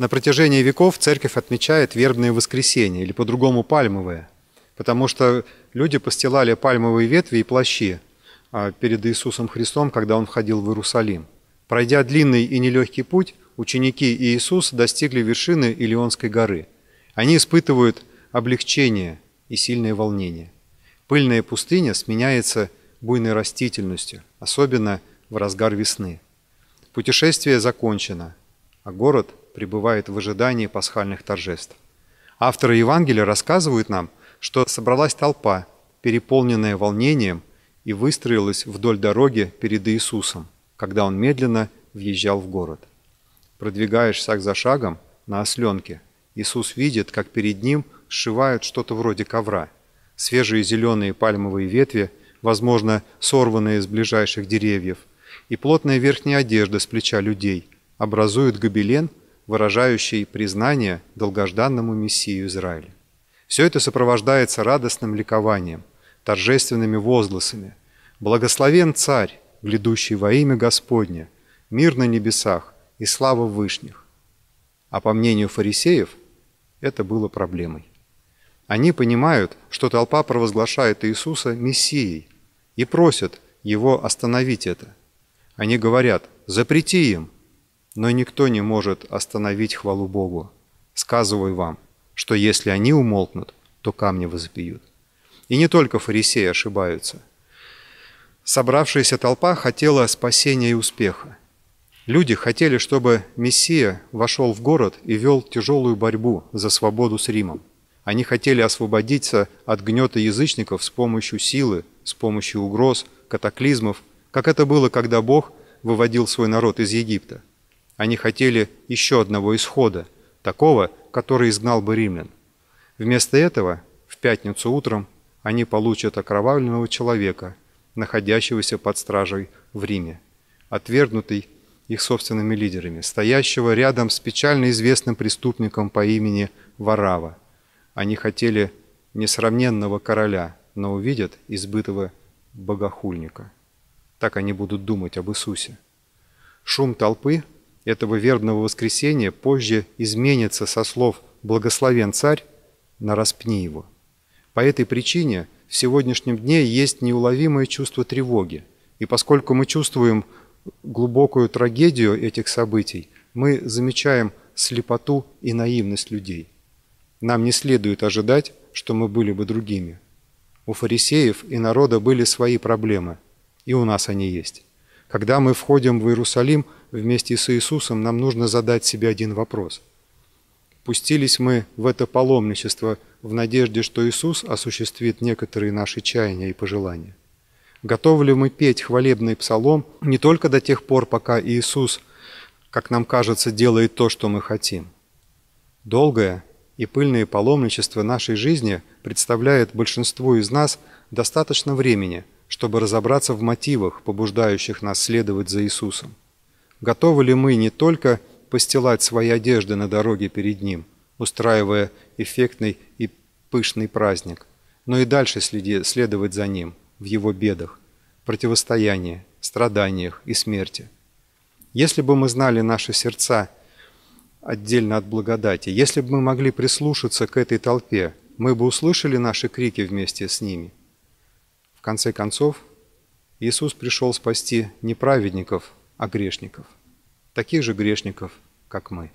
На протяжении веков церковь отмечает вербное воскресенье, или по-другому пальмовое, потому что люди постилали пальмовые ветви и плащи а, перед Иисусом Христом, когда Он входил в Иерусалим. Пройдя длинный и нелегкий путь, ученики и Иисус достигли вершины Илионской горы. Они испытывают облегчение и сильное волнение. Пыльная пустыня сменяется буйной растительностью, особенно в разгар весны. Путешествие закончено, а город – пребывает в ожидании пасхальных торжеств. Авторы Евангелия рассказывают нам, что собралась толпа, переполненная волнением, и выстроилась вдоль дороги перед Иисусом, когда он медленно въезжал в город. Продвигаясь шаг за шагом на осленке, Иисус видит, как перед ним сшивают что-то вроде ковра. Свежие зеленые пальмовые ветви, возможно, сорванные с ближайших деревьев, и плотная верхняя одежда с плеча людей образуют гобелен, выражающий признание долгожданному Мессию Израиля. Все это сопровождается радостным ликованием, торжественными возгласами. «Благословен Царь, глядущий во имя Господне, мир на небесах и слава в вышних». А по мнению фарисеев, это было проблемой. Они понимают, что толпа провозглашает Иисуса Мессией и просят его остановить это. Они говорят «Запрети им, но никто не может остановить хвалу Богу. Сказываю вам, что если они умолкнут, то камни возопьют. И не только фарисеи ошибаются. Собравшаяся толпа хотела спасения и успеха. Люди хотели, чтобы Мессия вошел в город и вел тяжелую борьбу за свободу с Римом. Они хотели освободиться от гнета язычников с помощью силы, с помощью угроз, катаклизмов, как это было, когда Бог выводил свой народ из Египта – они хотели еще одного исхода, такого, который изгнал бы римлян. Вместо этого, в пятницу утром, они получат окровавленного человека, находящегося под стражей в Риме, отвергнутый их собственными лидерами, стоящего рядом с печально известным преступником по имени Варава. Они хотели несравненного короля, но увидят избытого богохульника. Так они будут думать об Иисусе. Шум толпы этого вербного воскресения позже изменится со слов «благословен царь» на «распни его». По этой причине в сегодняшнем дне есть неуловимое чувство тревоги. И поскольку мы чувствуем глубокую трагедию этих событий, мы замечаем слепоту и наивность людей. Нам не следует ожидать, что мы были бы другими. У фарисеев и народа были свои проблемы, и у нас они есть. Когда мы входим в Иерусалим – вместе с Иисусом, нам нужно задать себе один вопрос. Пустились мы в это паломничество в надежде, что Иисус осуществит некоторые наши чаяния и пожелания? Готовы ли мы петь хвалебный псалом не только до тех пор, пока Иисус, как нам кажется, делает то, что мы хотим? Долгое и пыльное паломничество нашей жизни представляет большинству из нас достаточно времени, чтобы разобраться в мотивах, побуждающих нас следовать за Иисусом. Готовы ли мы не только постилать свои одежды на дороге перед Ним, устраивая эффектный и пышный праздник, но и дальше следи, следовать за Ним в Его бедах, противостоянии, страданиях и смерти? Если бы мы знали наши сердца отдельно от благодати, если бы мы могли прислушаться к этой толпе, мы бы услышали наши крики вместе с ними. В конце концов, Иисус пришел спасти не праведников, о грешников, таких же грешников, как мы.